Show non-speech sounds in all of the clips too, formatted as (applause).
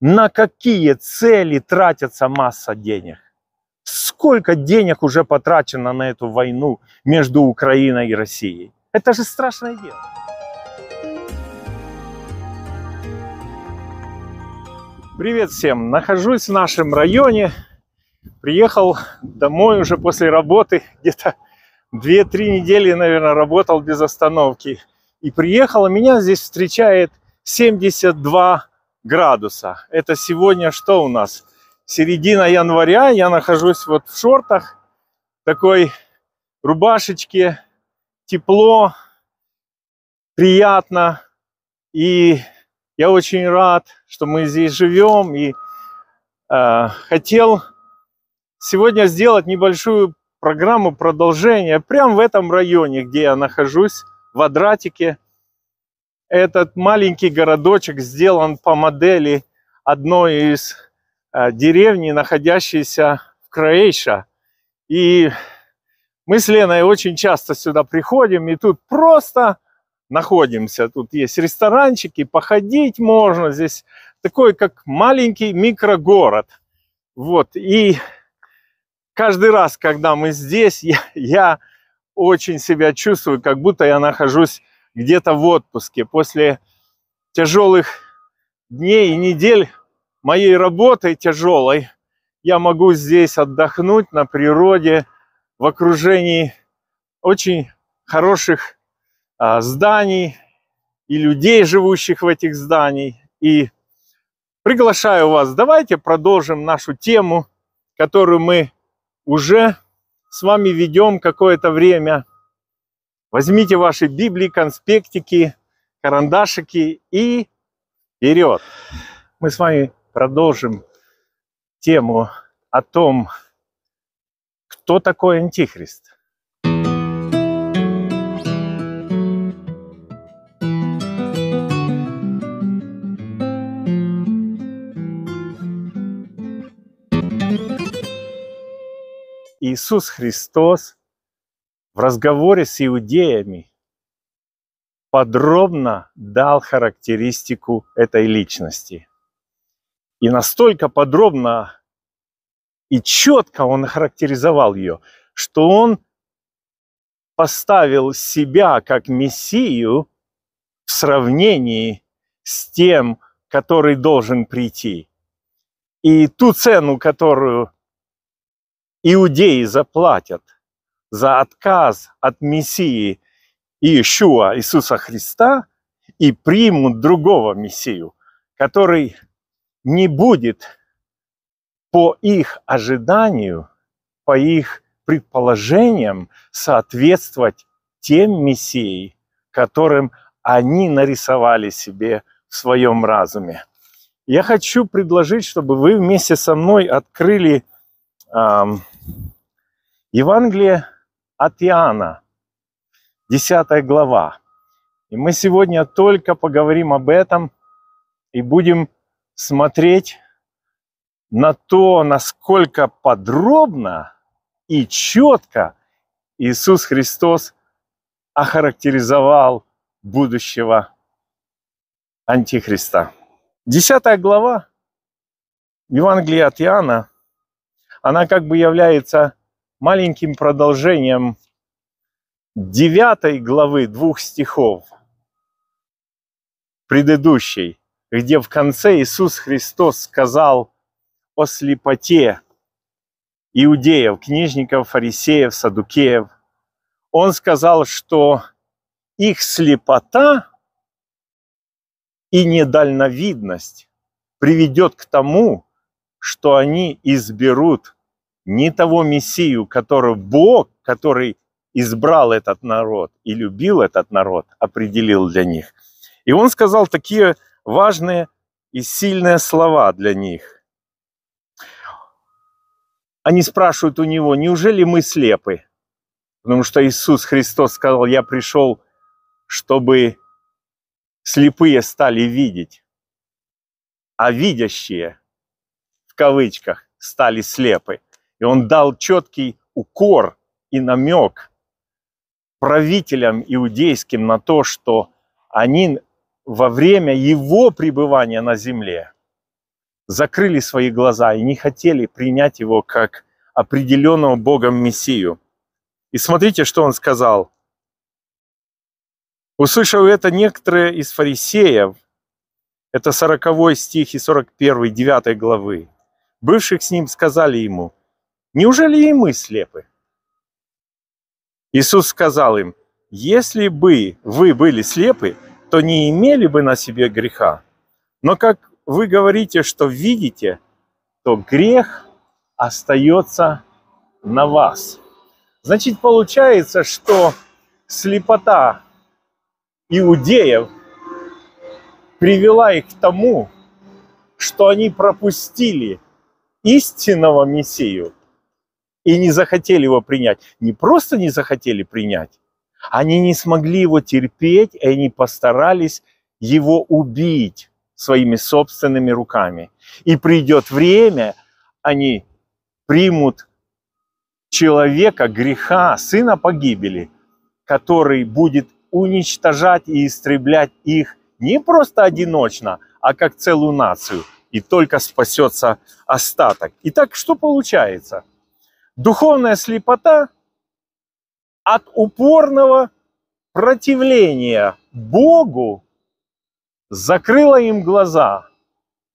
на какие цели тратится масса денег. Сколько денег уже потрачено на эту войну между Украиной и Россией? Это же страшное дело. Привет всем! Нахожусь в нашем районе. Приехал домой уже после работы. Где-то 2-3 недели, наверное, работал без остановки. И приехал, а меня здесь встречает 72 градуса. Это сегодня что у нас? Середина января, я нахожусь вот в шортах, такой рубашечке, тепло, приятно. И я очень рад, что мы здесь живем. И э, хотел сегодня сделать небольшую программу продолжения прямо в этом районе, где я нахожусь, в Адратике. Этот маленький городочек сделан по модели одной из э, деревни, находящейся в Кроэйша. И мы с Леной очень часто сюда приходим, и тут просто находимся. Тут есть ресторанчики, походить можно. Здесь такой, как маленький микрогород. Вот, и каждый раз, когда мы здесь, (laughs) я, я очень себя чувствую, как будто я нахожусь где-то в отпуске. После тяжелых дней и недель моей работы тяжелой я могу здесь отдохнуть на природе, в окружении очень хороших а, зданий и людей, живущих в этих зданиях. И приглашаю вас, давайте продолжим нашу тему, которую мы уже с вами ведем какое-то время – Возьмите ваши Библии, конспектики, карандашики и вперед! Мы с вами продолжим тему о том, кто такой Антихрист. Иисус Христос – в разговоре с иудеями подробно дал характеристику этой личности. И настолько подробно и четко он характеризовал ее, что он поставил себя как Мессию в сравнении с тем, который должен прийти. И ту цену, которую иудеи заплатят – за отказ от Мессии Иешуа, Иисуса Христа, и примут другого Мессию, который не будет по их ожиданию, по их предположениям соответствовать тем Мессии, которым они нарисовали себе в своем разуме. Я хочу предложить, чтобы вы вместе со мной открыли эм, Евангелие от Иоанна, 10 глава. И мы сегодня только поговорим об этом и будем смотреть на то, насколько подробно и четко Иисус Христос охарактеризовал будущего Антихриста. Десятая глава Евангелия от Иоанна, она как бы является маленьким продолжением девятой главы двух стихов предыдущей, где в конце Иисус Христос сказал о слепоте иудеев, книжников, фарисеев, садукеев. Он сказал, что их слепота и недальновидность приведет к тому, что они изберут не того Мессию, который Бог, который избрал этот народ и любил этот народ, определил для них. И он сказал такие важные и сильные слова для них. Они спрашивают у него, неужели мы слепы? Потому что Иисус Христос сказал, я пришел, чтобы слепые стали видеть, а видящие, в кавычках, стали слепы. И он дал четкий укор и намек правителям иудейским на то, что они во время его пребывания на земле закрыли свои глаза и не хотели принять его как определенного Богом Мессию. И смотрите, что он сказал. Услышав это, некоторые из фарисеев, это 40 стих и 41, 9 главы, бывших с ним сказали ему – Неужели и мы слепы? Иисус сказал им, если бы вы были слепы, то не имели бы на себе греха. Но как вы говорите, что видите, то грех остается на вас. Значит, получается, что слепота иудеев привела их к тому, что они пропустили истинного Мессию – и не захотели его принять. Не просто не захотели принять, они не смогли его терпеть, и они постарались его убить своими собственными руками. И придет время, они примут человека греха, сына погибели, который будет уничтожать и истреблять их не просто одиночно, а как целую нацию. И только спасется остаток. Итак, что получается – Духовная слепота от упорного противления Богу закрыла им глаза,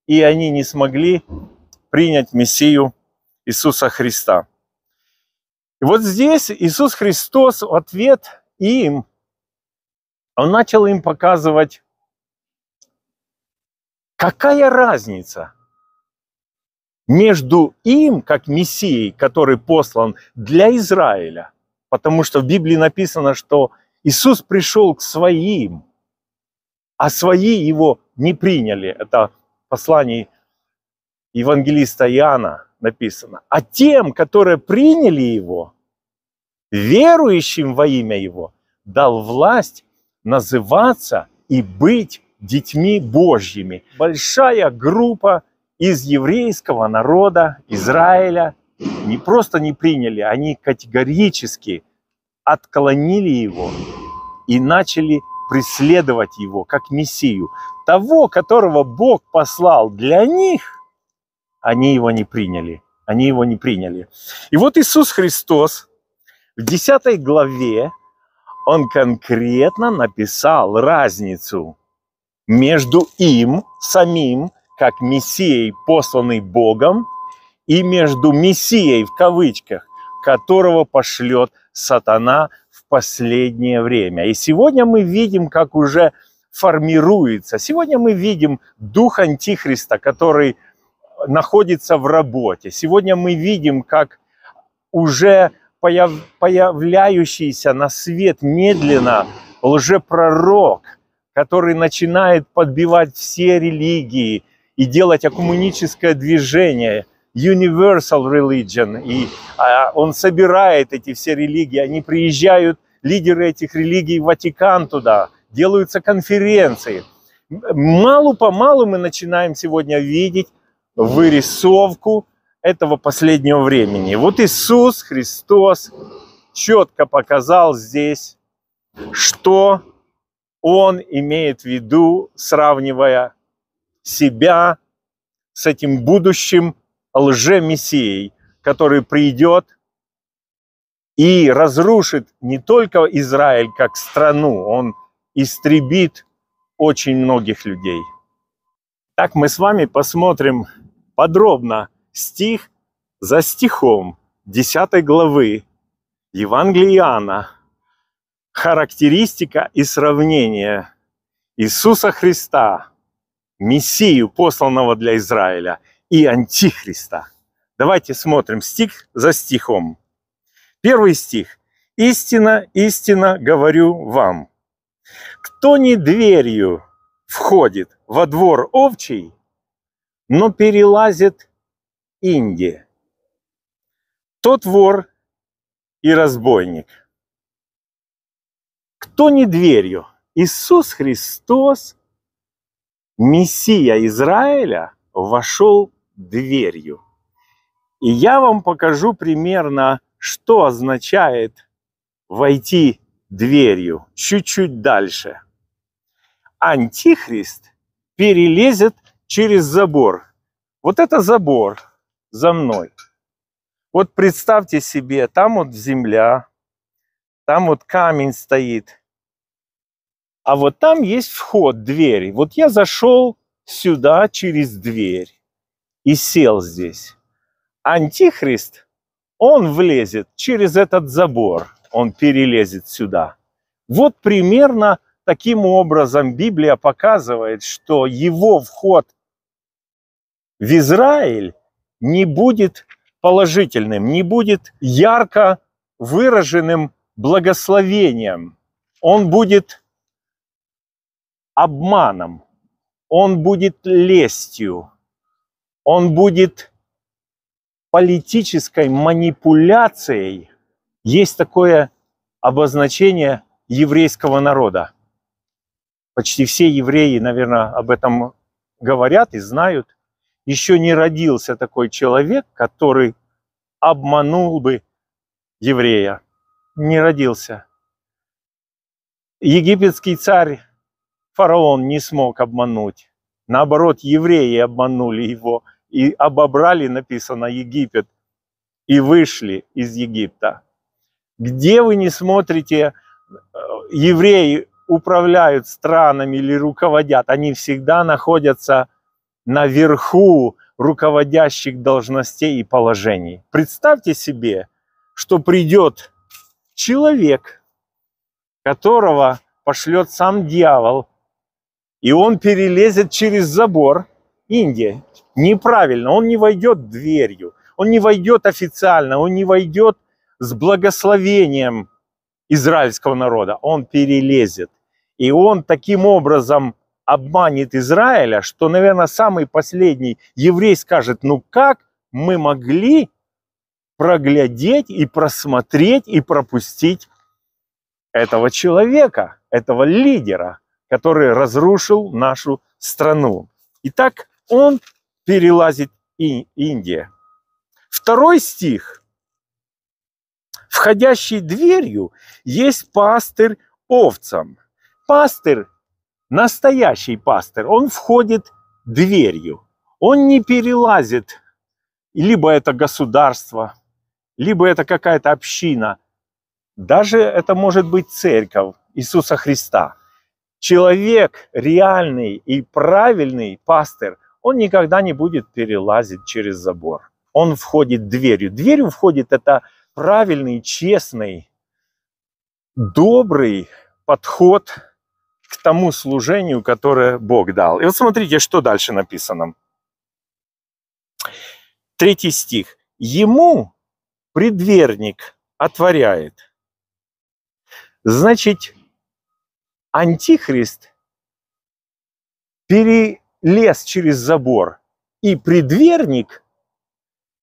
и они не смогли принять Мессию Иисуса Христа. И вот здесь Иисус Христос в ответ им, он начал им показывать, какая разница – между им, как Мессией, который послан для Израиля, потому что в Библии написано, что Иисус пришел к своим, а свои его не приняли. Это в послании евангелиста Иоанна написано. А тем, которые приняли его, верующим во имя его, дал власть называться и быть детьми Божьими. Большая группа из еврейского народа, Израиля, не просто не приняли, они категорически отклонили его и начали преследовать его как мессию. Того, которого Бог послал для них, они его не приняли. Они его не приняли. И вот Иисус Христос в 10 главе, он конкретно написал разницу между им самим – как мессией, посланный Богом, и между мессией, в кавычках, которого пошлет сатана в последнее время. И сегодня мы видим, как уже формируется. Сегодня мы видим дух Антихриста, который находится в работе. Сегодня мы видим, как уже появ, появляющийся на свет медленно лжепророк, который начинает подбивать все религии – и делать окумуническое движение, universal religion. И а, он собирает эти все религии, они приезжают, лидеры этих религий, в Ватикан туда, делаются конференции. Малу-помалу мы начинаем сегодня видеть вырисовку этого последнего времени. Вот Иисус Христос четко показал здесь, что он имеет в виду, сравнивая себя с этим будущим лже-мессией, который придет и разрушит не только Израиль как страну, он истребит очень многих людей. Так мы с вами посмотрим подробно стих за стихом 10 главы Евангелия Иоанна. Характеристика и сравнение Иисуса Христа – Мессию, посланного для Израиля, и Антихриста. Давайте смотрим стих за стихом. Первый стих. «Истина, истина говорю вам, кто не дверью входит во двор овчий, но перелазит Инде, тот вор и разбойник. Кто не дверью? Иисус Христос Мессия Израиля вошел дверью. И я вам покажу примерно, что означает войти дверью чуть-чуть дальше. Антихрист перелезет через забор. Вот это забор за мной. Вот представьте себе, там вот земля, там вот камень стоит – а вот там есть вход, двери. Вот я зашел сюда через дверь и сел здесь. Антихрист, он влезет через этот забор, он перелезет сюда. Вот примерно таким образом Библия показывает, что его вход в Израиль не будет положительным, не будет ярко выраженным благословением. Он будет обманом, он будет лестью, он будет политической манипуляцией. Есть такое обозначение еврейского народа. Почти все евреи, наверное, об этом говорят и знают. Еще не родился такой человек, который обманул бы еврея. Не родился. Египетский царь фараон не смог обмануть. Наоборот, евреи обманули его и обобрали, написано, Египет, и вышли из Египта. Где вы не смотрите, э, евреи управляют странами или руководят, они всегда находятся наверху руководящих должностей и положений. Представьте себе, что придет человек, которого пошлет сам дьявол – и он перелезет через забор Индии. Неправильно, он не войдет дверью, он не войдет официально, он не войдет с благословением израильского народа, он перелезет. И он таким образом обманет Израиля, что, наверное, самый последний еврей скажет, ну как мы могли проглядеть и просмотреть и пропустить этого человека, этого лидера – который разрушил нашу страну. Итак, он перелазит и Индия. Второй стих. Входящей дверью есть пастырь овцам. Пастырь, настоящий пастырь, он входит дверью. Он не перелазит, либо это государство, либо это какая-то община. Даже это может быть церковь Иисуса Христа человек реальный и правильный пастор, он никогда не будет перелазить через забор. Он входит дверью. Дверью входит это правильный, честный, добрый подход к тому служению, которое Бог дал. И вот смотрите, что дальше написано. Третий стих. Ему предверник отворяет. Значит, антихрист перелез через забор, и предверник,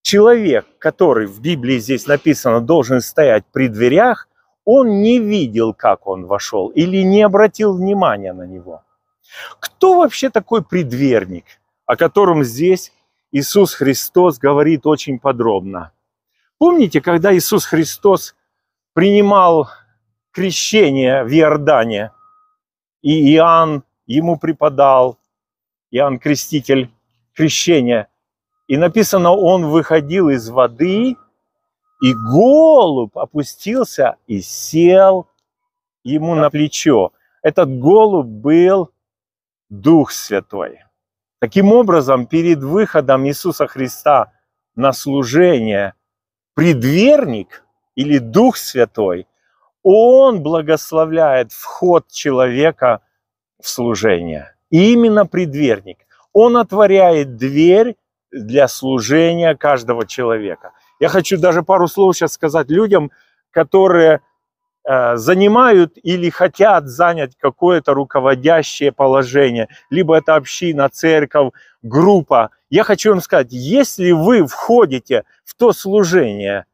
человек, который в Библии здесь написано, должен стоять при дверях, он не видел, как он вошел, или не обратил внимания на него. Кто вообще такой предверник, о котором здесь Иисус Христос говорит очень подробно? Помните, когда Иисус Христос принимал крещение в Иордане – и Иоанн ему преподал, Иоанн Креститель, крещение. И написано, он выходил из воды, и голубь опустился и сел ему на плечо. Этот голубь был Дух Святой. Таким образом, перед выходом Иисуса Христа на служение предверник или Дух Святой он благословляет вход человека в служение. И именно предверник. Он отворяет дверь для служения каждого человека. Я хочу даже пару слов сейчас сказать людям, которые э, занимают или хотят занять какое-то руководящее положение, либо это община, церковь, группа. Я хочу вам сказать, если вы входите в то служение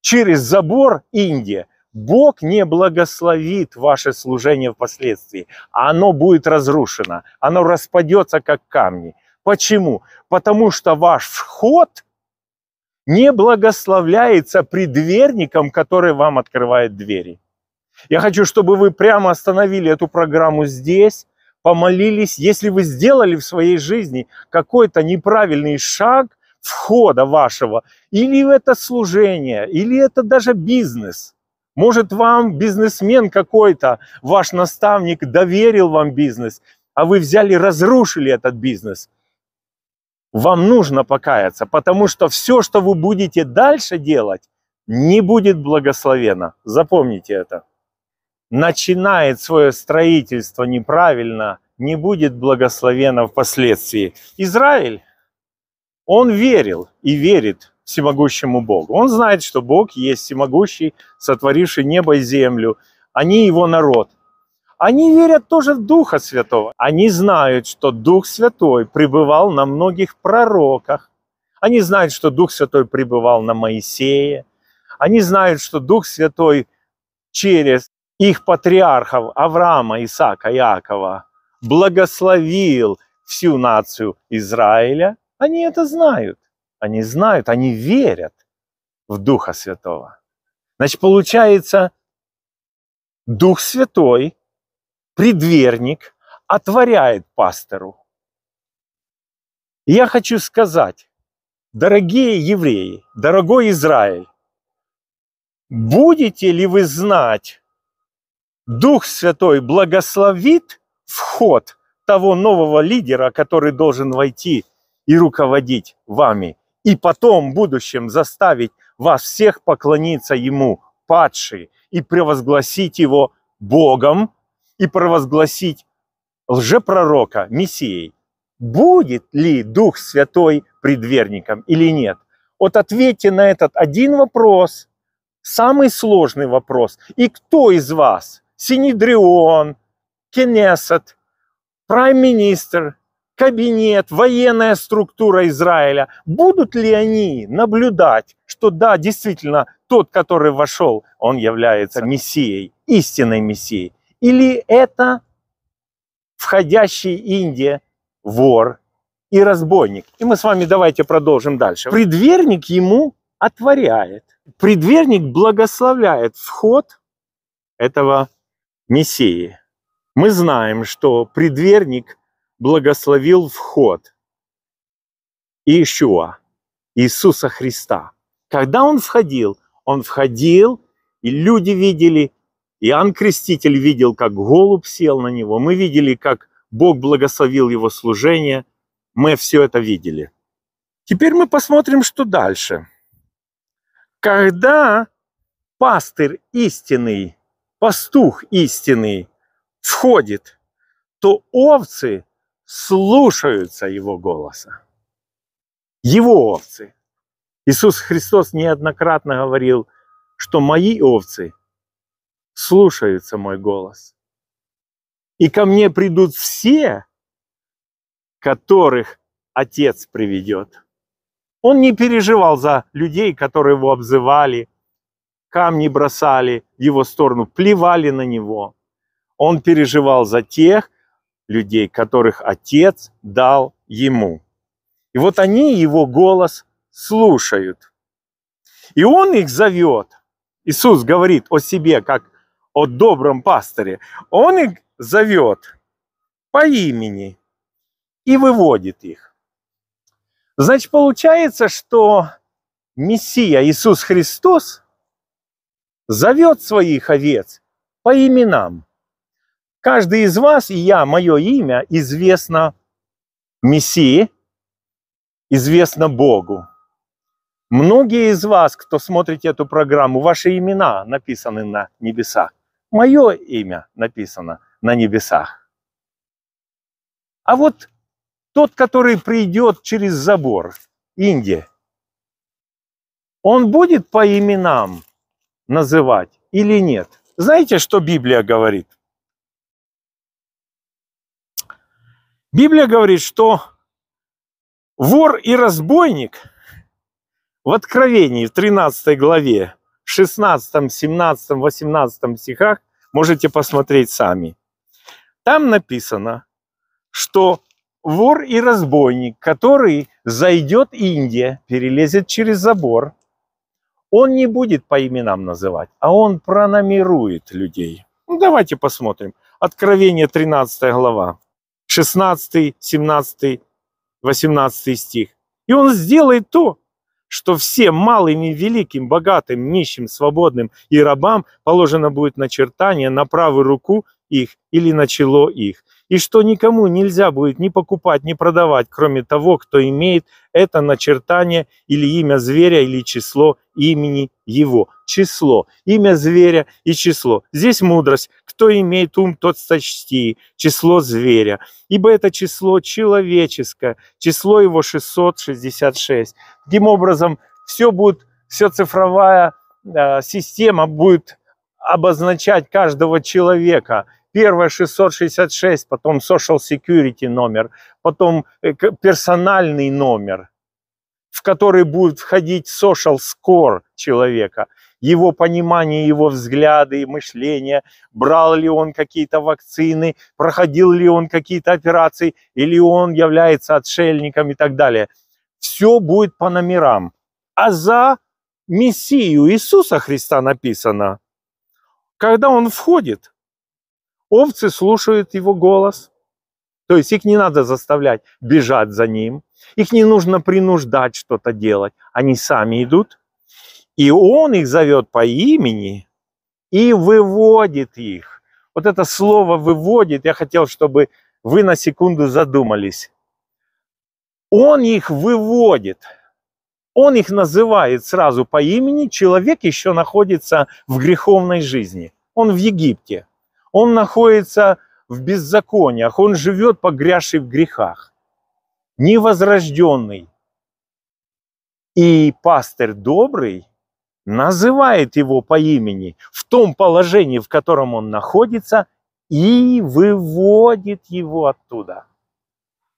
через забор Индии, Бог не благословит ваше служение впоследствии, а оно будет разрушено, оно распадется, как камни. Почему? Потому что ваш вход не благословляется предверником, который вам открывает двери. Я хочу, чтобы вы прямо остановили эту программу здесь, помолились. Если вы сделали в своей жизни какой-то неправильный шаг входа вашего, или это служение, или это даже бизнес – может, вам бизнесмен какой-то, ваш наставник доверил вам бизнес, а вы взяли, разрушили этот бизнес. Вам нужно покаяться, потому что все, что вы будете дальше делать, не будет благословено. Запомните это. Начинает свое строительство неправильно, не будет благословено впоследствии. Израиль, он верил и верит всемогущему Богу. Он знает, что Бог есть всемогущий, сотворивший небо и землю. Они его народ. Они верят тоже в Духа Святого. Они знают, что Дух Святой пребывал на многих пророках. Они знают, что Дух Святой пребывал на Моисее. Они знают, что Дух Святой через их патриархов Авраама, Исаака, Иакова благословил всю нацию Израиля. Они это знают. Они знают, они верят в Духа Святого. Значит, получается, Дух Святой, предверник, отворяет пастору. я хочу сказать, дорогие евреи, дорогой Израиль, будете ли вы знать, Дух Святой благословит вход того нового лидера, который должен войти и руководить вами – и потом в будущем заставить вас всех поклониться Ему, падший, и превозгласить Его Богом, и провозгласить лжепророка Мессией. Будет ли Дух Святой предверником или нет? Вот ответьте на этот один вопрос, самый сложный вопрос. И кто из вас, Синедрион, Кенесет, прайм-министр, кабинет, военная структура Израиля, будут ли они наблюдать, что да, действительно, тот, который вошел, он является мессией, истинной мессией? Или это входящий Индия вор и разбойник? И мы с вами давайте продолжим дальше. Предверник ему отворяет. Предверник благословляет вход этого мессии. Мы знаем, что предверник – благословил вход Иешуа, Иисуса Христа. Когда он входил, он входил, и люди видели, Иоанн Креститель видел, как голубь сел на него. Мы видели, как Бог благословил его служение. Мы все это видели. Теперь мы посмотрим, что дальше. Когда пастырь истинный, пастух истинный входит, то овцы слушаются Его голоса. Его овцы. Иисус Христос неоднократно говорил, что мои овцы слушаются мой голос. И ко мне придут все, которых Отец приведет. Он не переживал за людей, которые его обзывали, камни бросали в его сторону, плевали на него. Он переживал за тех, людей, которых Отец дал ему. И вот они его голос слушают. И он их зовет. Иисус говорит о себе, как о добром пастыре. Он их зовет по имени и выводит их. Значит, получается, что Мессия Иисус Христос зовет своих овец по именам. Каждый из вас, и я, мое имя, известно Мессии, известно Богу. Многие из вас, кто смотрите эту программу, ваши имена написаны на небесах. Мое имя написано на небесах. А вот тот, который придет через забор, Индия, он будет по именам называть или нет? Знаете, что Библия говорит? Библия говорит, что вор и разбойник в Откровении, в 13 главе, 16, 17, 18 стихах, можете посмотреть сами. Там написано, что вор и разбойник, который зайдет Индия, перелезет через забор, он не будет по именам называть, а он пронумерует людей. Ну, давайте посмотрим. Откровение 13 глава. 16, 17, 18 стих. И он сделает то, что всем малым и великим, богатым, нищим, свободным и рабам положено будет начертание на правую руку их или на чело их и что никому нельзя будет ни покупать, ни продавать, кроме того, кто имеет это начертание или имя зверя, или число имени его. Число, имя зверя и число. Здесь мудрость. Кто имеет ум, тот сочти число зверя. Ибо это число человеческое, число его 666. Таким образом, все будет, все цифровая э, система будет обозначать каждого человека – Первое 666, потом Social Security номер, потом э, персональный номер, в который будет входить Social Score человека, его понимание, его взгляды, и мышление, брал ли он какие-то вакцины, проходил ли он какие-то операции, или он является отшельником и так далее. Все будет по номерам. А за Мессию Иисуса Христа написано, когда он входит – Овцы слушают его голос. То есть их не надо заставлять бежать за ним. Их не нужно принуждать что-то делать. Они сами идут. И он их зовет по имени и выводит их. Вот это слово «выводит» я хотел, чтобы вы на секунду задумались. Он их выводит. Он их называет сразу по имени. Человек еще находится в греховной жизни. Он в Египте он находится в беззакониях, он живет погрязший в грехах, невозрожденный. И пастырь добрый называет его по имени в том положении, в котором он находится, и выводит его оттуда.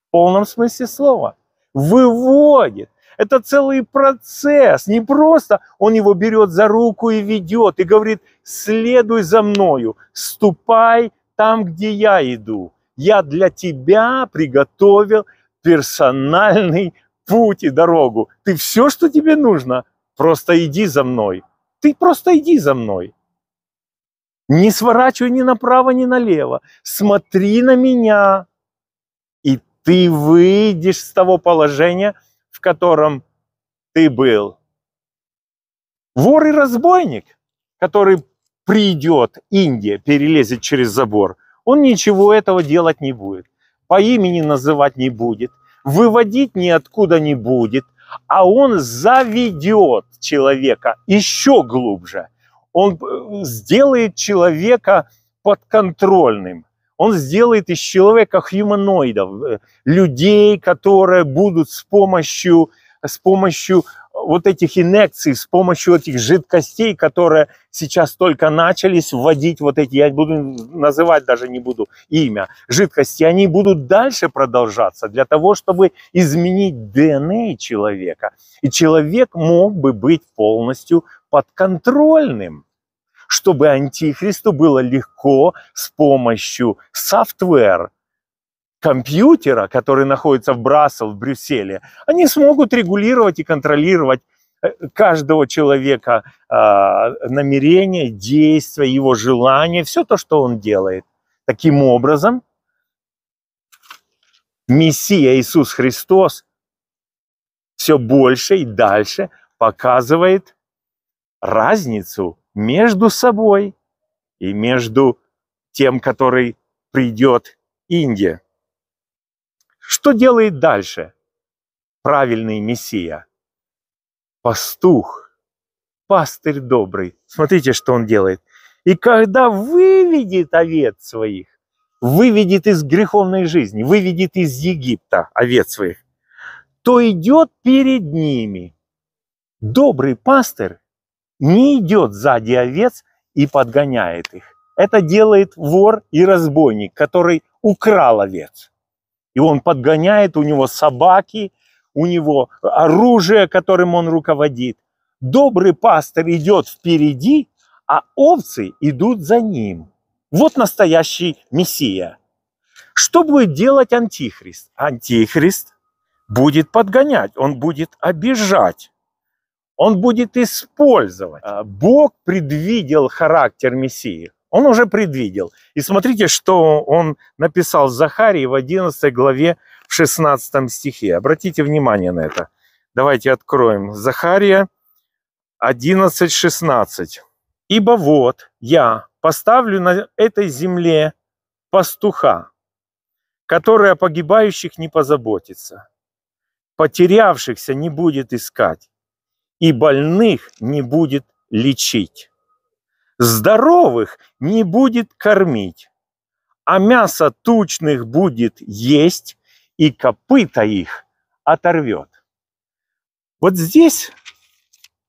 В полном смысле слова. Выводит. Это целый процесс. Не просто он его берет за руку и ведет, и говорит, следуй за мною, ступай там, где я иду. Я для тебя приготовил персональный путь и дорогу. Ты все, что тебе нужно, просто иди за мной. Ты просто иди за мной. Не сворачивай ни направо, ни налево. Смотри на меня, и ты выйдешь с того положения – в котором ты был. Вор и разбойник, который придет, Индия, перелезет через забор, он ничего этого делать не будет. По имени называть не будет, выводить ниоткуда не будет, а он заведет человека еще глубже. Он э, сделает человека подконтрольным. Он сделает из человека хьюманоидов, э, людей, которые будут с помощью, с помощью э, вот этих инъекций, с помощью этих жидкостей, которые сейчас только начались вводить вот эти, я буду называть даже не буду имя, жидкости, они будут дальше продолжаться для того, чтобы изменить ДНК человека. И человек мог бы быть полностью подконтрольным чтобы антихристу было легко с помощью софтвера, компьютера, который находится в Брассел, в Брюсселе, они смогут регулировать и контролировать э, каждого человека э, намерения, действия, его желания, все то, что он делает. Таким образом, Мессия Иисус Христос все больше и дальше показывает разницу между собой и между тем, который придет Индия. Что делает дальше правильный Мессия? Пастух, пастырь добрый. Смотрите, что он делает. И когда выведет овец своих, выведет из греховной жизни, выведет из Египта овец своих, то идет перед ними. Добрый пастырь не идет сзади овец и подгоняет их. Это делает вор и разбойник, который украл овец. И он подгоняет, у него собаки, у него оружие, которым он руководит. Добрый пастор идет впереди, а овцы идут за ним. Вот настоящий Мессия. Что будет делать Антихрист? Антихрист будет подгонять, он будет обижать он будет использовать. А, Бог предвидел характер Мессии. Он уже предвидел. И смотрите, что он написал Захарии в 11 главе, в 16 стихе. Обратите внимание на это. Давайте откроем. Захария 11, 16. «Ибо вот я поставлю на этой земле пастуха, который о погибающих не позаботится, потерявшихся не будет искать, и больных не будет лечить, здоровых не будет кормить, а мясо тучных будет есть, и копыта их оторвет. Вот здесь,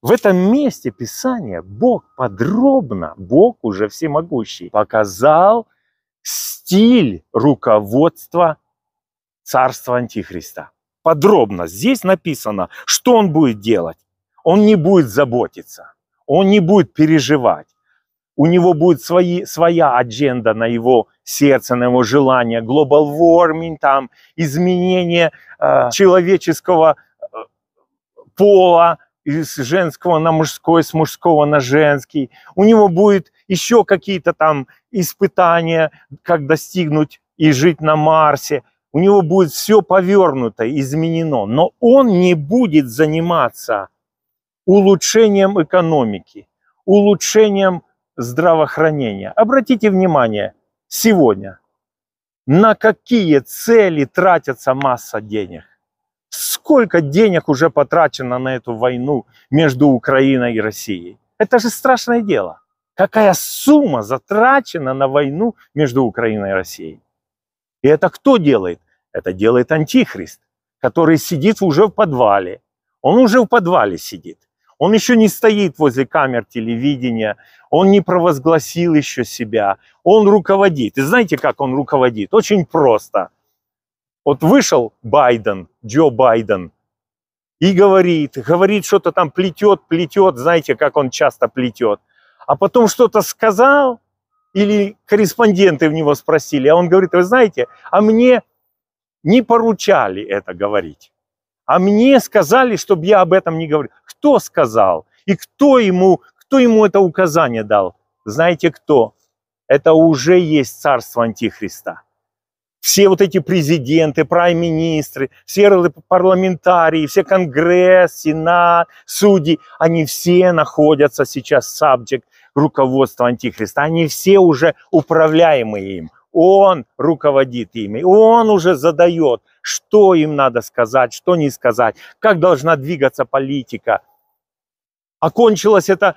в этом месте Писания, Бог подробно, Бог уже всемогущий, показал стиль руководства царства Антихриста. Подробно здесь написано, что он будет делать он не будет заботиться, он не будет переживать. У него будет свои, своя адженда на его сердце, на его желание. Global warming, там, изменение э, человеческого э, пола, из женского на мужской, с мужского на женский. У него будет еще какие-то там испытания, как достигнуть и жить на Марсе. У него будет все повернуто, изменено. Но он не будет заниматься улучшением экономики, улучшением здравоохранения. Обратите внимание, сегодня на какие цели тратится масса денег? Сколько денег уже потрачено на эту войну между Украиной и Россией? Это же страшное дело. Какая сумма затрачена на войну между Украиной и Россией? И это кто делает? Это делает антихрист, который сидит уже в подвале. Он уже в подвале сидит. Он еще не стоит возле камер телевидения, он не провозгласил еще себя, он руководит. И знаете, как он руководит? Очень просто. Вот вышел Байден, Джо Байден, и говорит, говорит что-то там, плетет, плетет, знаете, как он часто плетет. А потом что-то сказал, или корреспонденты в него спросили, а он говорит, вы знаете, а мне не поручали это говорить. А мне сказали, чтобы я об этом не говорил. Кто сказал? И кто ему, кто ему это указание дал? Знаете кто? Это уже есть царство Антихриста. Все вот эти президенты, прайм-министры, все парламентарии, все Конгресс, Сенат, судьи, они все находятся сейчас в subject руководства Антихриста. Они все уже управляемые им. Он руководит ими, он уже задает, что им надо сказать, что не сказать, как должна двигаться политика. Окончилась это,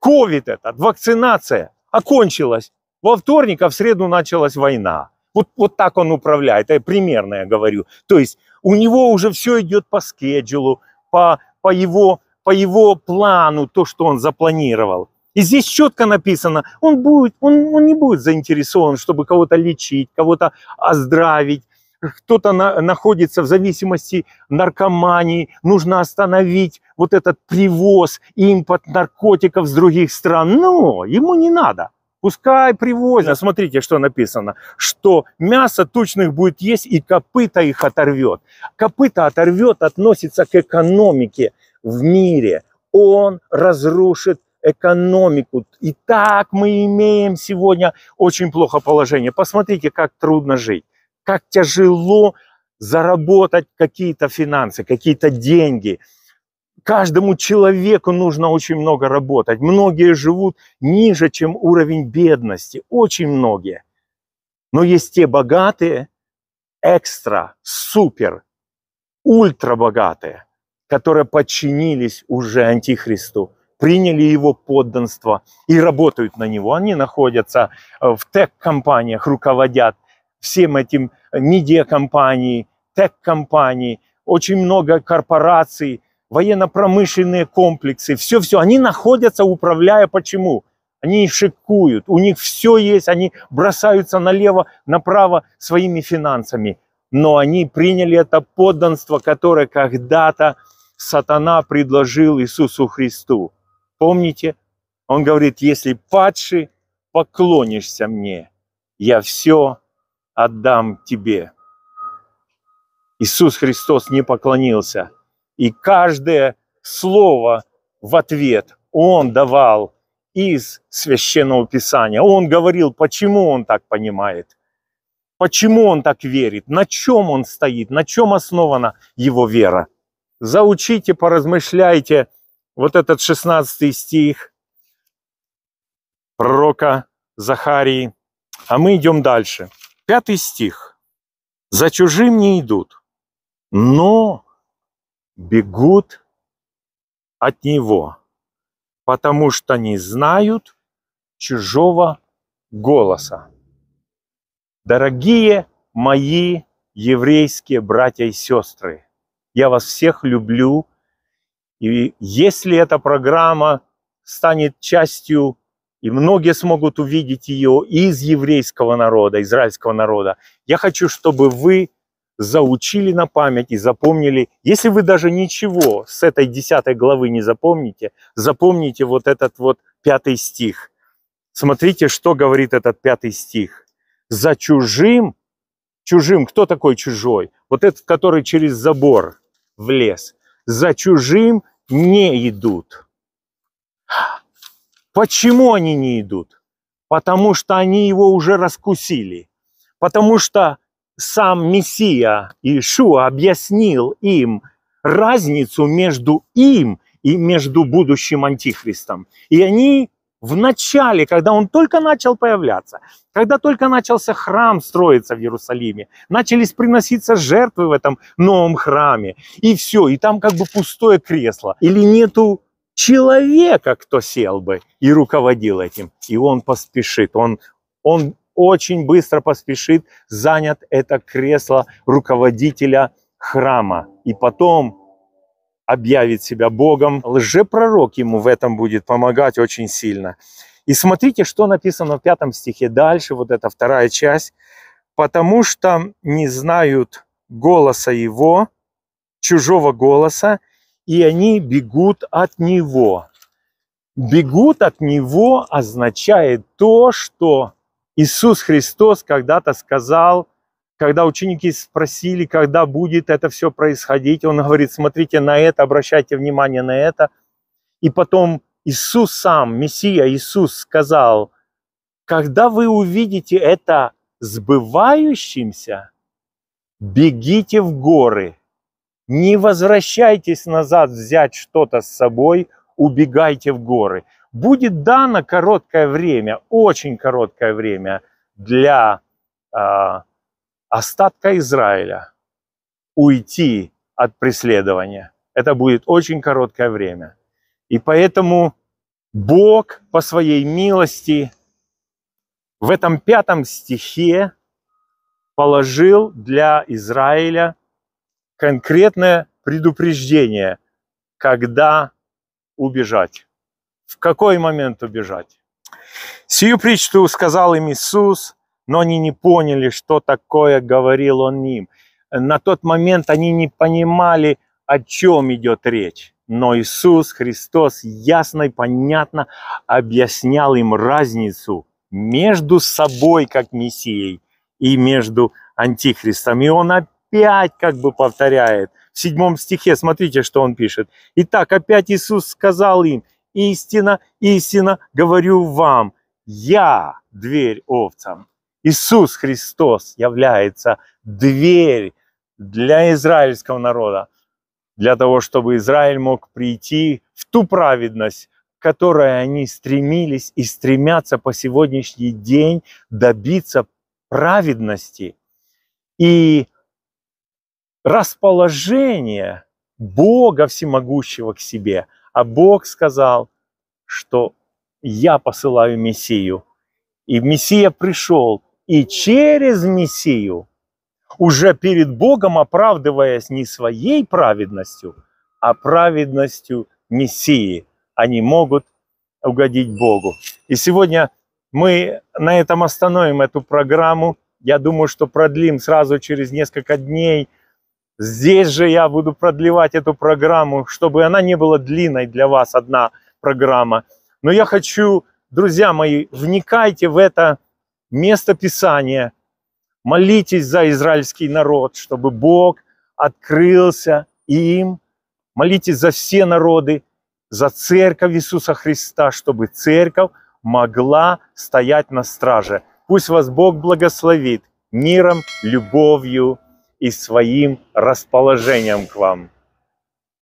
ковид этот, вакцинация, окончилась. Во вторник, а в среду началась война. Вот, вот так он управляет, Это примерно я говорю. То есть у него уже все идет по скеджулу, по, по, его, по его плану, то, что он запланировал. И здесь четко написано, он, будет, он, он не будет заинтересован, чтобы кого-то лечить, кого-то оздравить, кто-то на, находится в зависимости наркомании, нужно остановить вот этот привоз, импорт наркотиков с других стран. Но ему не надо. Пускай привозят. Смотрите, что написано. Что мясо тучных будет есть, и копыта их оторвет. Копыта оторвет относится к экономике в мире. Он разрушит экономику. И так мы имеем сегодня очень плохо положение. Посмотрите, как трудно жить, как тяжело заработать какие-то финансы, какие-то деньги. Каждому человеку нужно очень много работать. Многие живут ниже, чем уровень бедности. Очень многие. Но есть те богатые, экстра, супер, ультрабогатые которые подчинились уже Антихристу приняли его подданство и работают на него. Они находятся э, в тег-компаниях, руководят всем этим э, медиакомпании, тег-компании, очень много корпораций, военно-промышленные комплексы, все-все. Они находятся, управляя почему? Они шикуют, у них все есть, они бросаются налево, направо своими финансами. Но они приняли это подданство, которое когда-то сатана предложил Иисусу Христу. Помните? Он говорит, если падши, поклонишься мне, я все отдам тебе. Иисус Христос не поклонился. И каждое слово в ответ Он давал из Священного Писания. Он говорил, почему Он так понимает, почему Он так верит, на чем Он стоит, на чем основана Его вера. Заучите, поразмышляйте – вот этот 16 стих пророка Захарии. А мы идем дальше. Пятый стих. «За чужим не идут, но бегут от него, потому что не знают чужого голоса». Дорогие мои еврейские братья и сестры, я вас всех люблю – и если эта программа станет частью, и многие смогут увидеть ее из еврейского народа, израильского народа, я хочу, чтобы вы заучили на память и запомнили. Если вы даже ничего с этой десятой главы не запомните, запомните вот этот вот пятый стих. Смотрите, что говорит этот пятый стих. «За чужим» чужим. Кто такой чужой? Вот этот, который через забор влез. За чужим не идут. Почему они не идут? Потому что они его уже раскусили. Потому что сам Мессия Иешуа объяснил им разницу между им и между будущим антихристом. И они в начале, когда он только начал появляться, когда только начался храм строиться в Иерусалиме, начались приноситься жертвы в этом новом храме, и все, и там как бы пустое кресло, или нету человека, кто сел бы и руководил этим, и он поспешит, он, он очень быстро поспешит занят это кресло руководителя храма, и потом объявит себя Богом. Лжепророк ему в этом будет помогать очень сильно. И смотрите, что написано в пятом стихе дальше, вот эта вторая часть. «Потому что не знают голоса его, чужого голоса, и они бегут от него». Бегут от него означает то, что Иисус Христос когда-то сказал когда ученики спросили, когда будет это все происходить, он говорит, смотрите на это, обращайте внимание на это. И потом Иисус сам, Мессия Иисус сказал, когда вы увидите это сбывающимся, бегите в горы, не возвращайтесь назад взять что-то с собой, убегайте в горы. Будет дано короткое время, очень короткое время для э, остатка Израиля уйти от преследования. Это будет очень короткое время. И поэтому Бог по своей милости в этом пятом стихе положил для Израиля конкретное предупреждение, когда убежать, в какой момент убежать. Сию притчу сказал им Иисус, но они не поняли, что такое говорил он им. На тот момент они не понимали, о чем идет речь. Но Иисус Христос ясно и понятно объяснял им разницу между собой как Мессией и между Антихристом. И он опять как бы повторяет в седьмом стихе, смотрите, что он пишет. Итак, опять Иисус сказал им, истина, истина, говорю вам, я дверь овцам. Иисус Христос является дверь для израильского народа, для того, чтобы Израиль мог прийти в ту праведность, к которой они стремились и стремятся по сегодняшний день добиться праведности и расположение Бога Всемогущего к себе. А Бог сказал, что я посылаю Мессию. И Мессия пришел, и через Мессию, уже перед Богом оправдываясь не своей праведностью, а праведностью Мессии, они могут угодить Богу. И сегодня мы на этом остановим эту программу. Я думаю, что продлим сразу через несколько дней. Здесь же я буду продлевать эту программу, чтобы она не была длинной для вас, одна программа. Но я хочу, друзья мои, вникайте в это место Писания. Молитесь за израильский народ, чтобы Бог открылся им. Молитесь за все народы, за церковь Иисуса Христа, чтобы церковь могла стоять на страже. Пусть вас Бог благословит миром, любовью и своим расположением к вам.